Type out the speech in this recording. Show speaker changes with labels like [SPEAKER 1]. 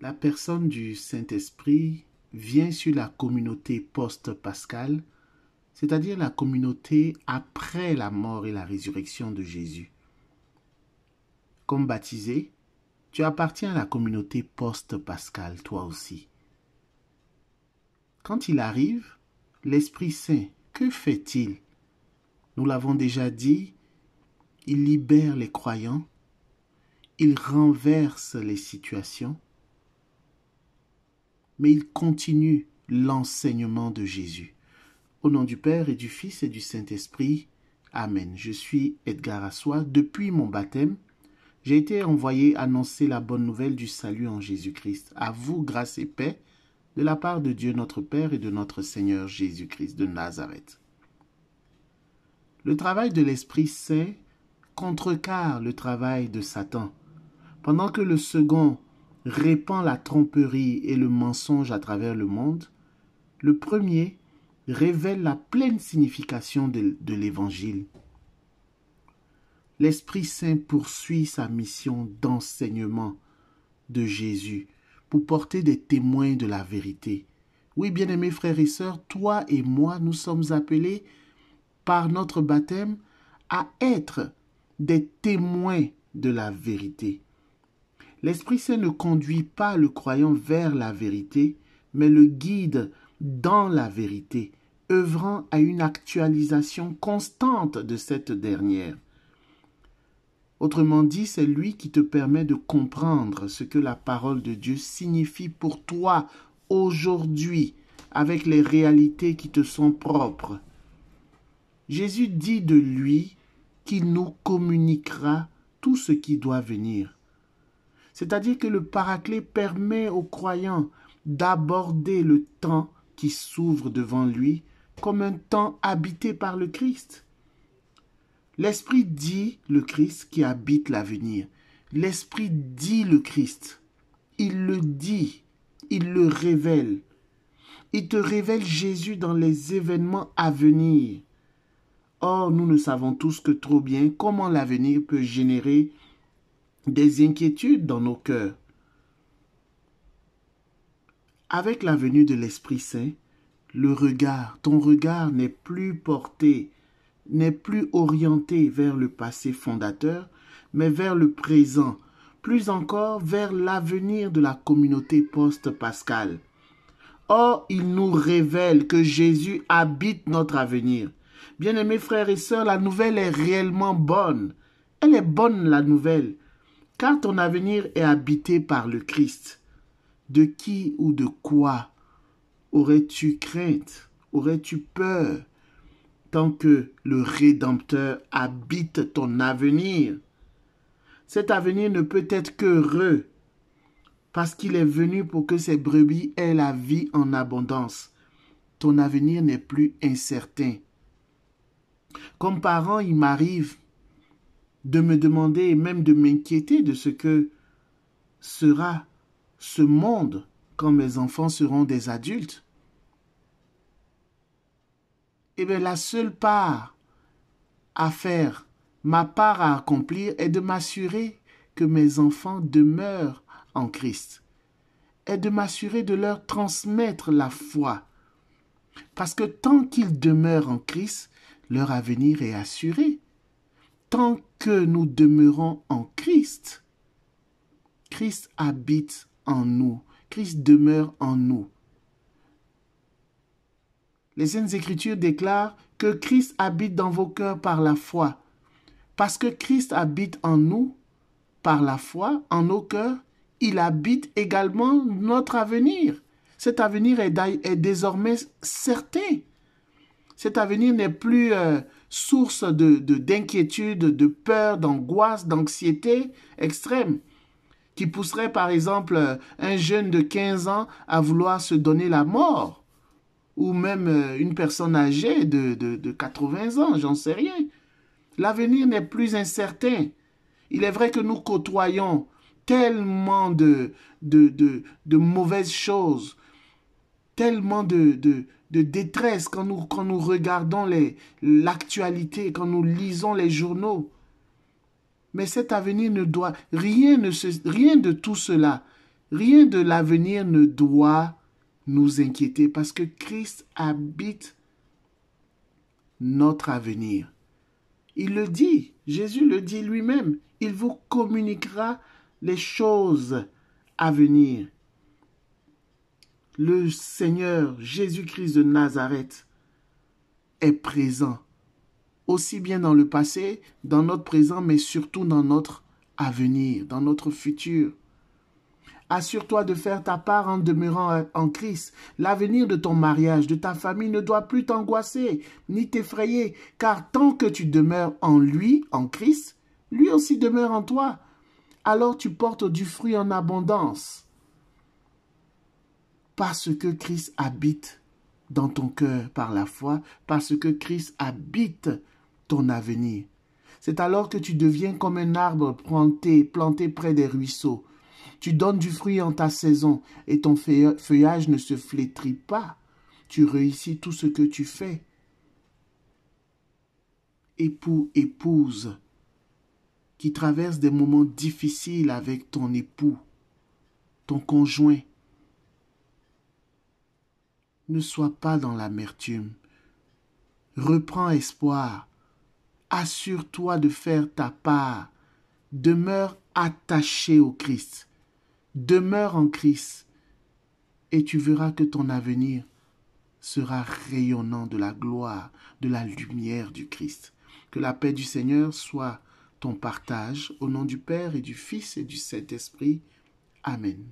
[SPEAKER 1] la personne du Saint-Esprit vient sur la communauté post-pascale, c'est-à-dire la communauté après la mort et la résurrection de Jésus. Comme baptisé, tu appartiens à la communauté post-pascale, toi aussi. Quand il arrive, l'Esprit Saint, que fait-il Nous l'avons déjà dit, il libère les croyants, il renverse les situations, mais il continue l'enseignement de Jésus. Au nom du Père et du Fils et du Saint-Esprit, Amen. Je suis Edgar Assois. Depuis mon baptême, j'ai été envoyé annoncer la bonne nouvelle du salut en Jésus-Christ. À vous, grâce et paix, de la part de Dieu notre Père et de notre Seigneur Jésus-Christ de Nazareth. Le travail de l'Esprit Saint contrecarre le travail de Satan. Pendant que le second répand la tromperie et le mensonge à travers le monde, le premier révèle la pleine signification de, l'Évangile. L'Esprit Saint poursuit sa mission d'enseignement de Jésus pour porter des témoins de la vérité. Oui, bien-aimés frères et sœurs, toi et moi, nous sommes appelés par notre baptême à être des témoins de la vérité. L'Esprit Saint ne conduit pas le croyant vers la vérité, mais le guide dans la vérité, œuvrant à une actualisation constante de cette dernière. Autrement dit, c'est lui qui te permet de comprendre ce que la parole de Dieu signifie pour toi aujourd'hui, avec les réalités qui te sont propres. Jésus dit de lui qu'il nous communiquera tout ce qui doit venir. C'est-à-dire que le paraclet permet aux croyants d'aborder le temps qui s'ouvre devant lui comme un temps habité par le Christ. L'Esprit dit le Christ qui habite l'avenir. L'Esprit dit le Christ. Il le dit, il le révèle. Il te révèle Jésus dans les événements à venir. Or, nous ne savons tous que trop bien comment l'avenir peut générer des inquiétudes dans nos cœurs. Avec la venue de l'Esprit Saint, le regard, ton regard n'est plus porté, n'est plus orienté vers le passé fondateur, mais vers le présent, plus encore vers l'avenir de la communauté post-pascale. Or, il nous révèle que Jésus habite notre avenir. Bien-aimés frères et sœurs, la nouvelle est réellement bonne. Elle est bonne, la nouvelle. Car ton avenir est habité par le Christ. De qui ou de quoi aurais-tu crainte, aurais-tu peur, tant que le Rédempteur habite ton avenir Cet avenir ne peut être qu'heureux, parce qu'il est venu pour que ses brebis aient la vie en abondance. Ton avenir n'est plus incertain. Comme parent, il m'arrive de me demander et même de m'inquiéter de ce que sera ce monde quand mes enfants seront des adultes. Eh bien, la seule part à faire, ma part à accomplir, est de m'assurer que mes enfants demeurent en Christ, Et de m'assurer de leur transmettre la foi. Parce que tant qu'ils demeurent en Christ, leur avenir est assuré tant que nous demeurons en Christ, Christ habite en nous, Christ demeure en nous. Les Saintes Écritures déclarent que Christ habite dans vos cœurs par la foi. Parce que Christ habite en nous, par la foi, en nos cœurs, il habite également notre avenir. Cet avenir est, désormais certain. Cet avenir n'est plus euh, source de, d'inquiétude, de, peur, d'angoisse, d'anxiété extrême, qui pousserait par exemple un jeune de 15 ans à vouloir se donner la mort, ou même euh, une personne âgée de, de, 80 ans, j'en sais rien. L'avenir n'est plus incertain. Il est vrai que nous côtoyons tellement de, de, mauvaises choses, tellement de, de détresse quand nous, quand nous regardons l'actualité, quand nous lisons les journaux. Mais cet avenir ne doit, rien, ne rien de tout cela, rien de l'avenir ne doit nous inquiéter parce que Christ habite notre avenir. Il le dit, Jésus le dit lui-même, il vous communiquera les choses à venir le Seigneur Jésus-Christ de Nazareth est présent, aussi bien dans le passé, dans notre présent, mais surtout dans notre avenir, dans notre futur. Assure-toi de faire ta part en demeurant en Christ. L'avenir de ton mariage, de ta famille ne doit plus t'angoisser ni t'effrayer, car tant que tu demeures en lui, en Christ, lui aussi demeure en toi. Alors tu portes du fruit en abondance parce que Christ habite dans ton cœur par la foi, parce que Christ habite ton avenir. C'est alors que tu deviens comme un arbre planté, planté près des ruisseaux. Tu donnes du fruit en ta saison et ton feuillage ne se flétrit pas. Tu réussis tout ce que tu fais. Époux, épouse, qui traverse des moments difficiles avec ton époux, ton conjoint, ne sois pas dans l'amertume. Reprends espoir. Assure-toi de faire ta part. Demeure attaché au Christ. Demeure en Christ. Et tu verras que ton avenir sera rayonnant de la gloire, de la lumière du Christ. Que la paix du Seigneur soit ton partage. Au nom du Père et du Fils et du Saint-Esprit. Amen.